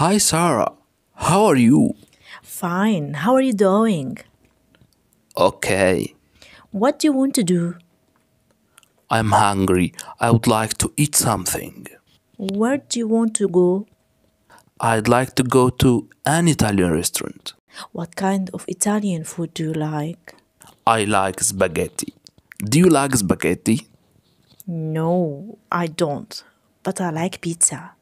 Hi, Sarah. How are you? Fine. How are you doing? Okay. What do you want to do? I'm hungry. I would like to eat something. Where do you want to go? I'd like to go to an Italian restaurant. What kind of Italian food do you like? I like spaghetti. Do you like spaghetti? No, I don't. But I like pizza.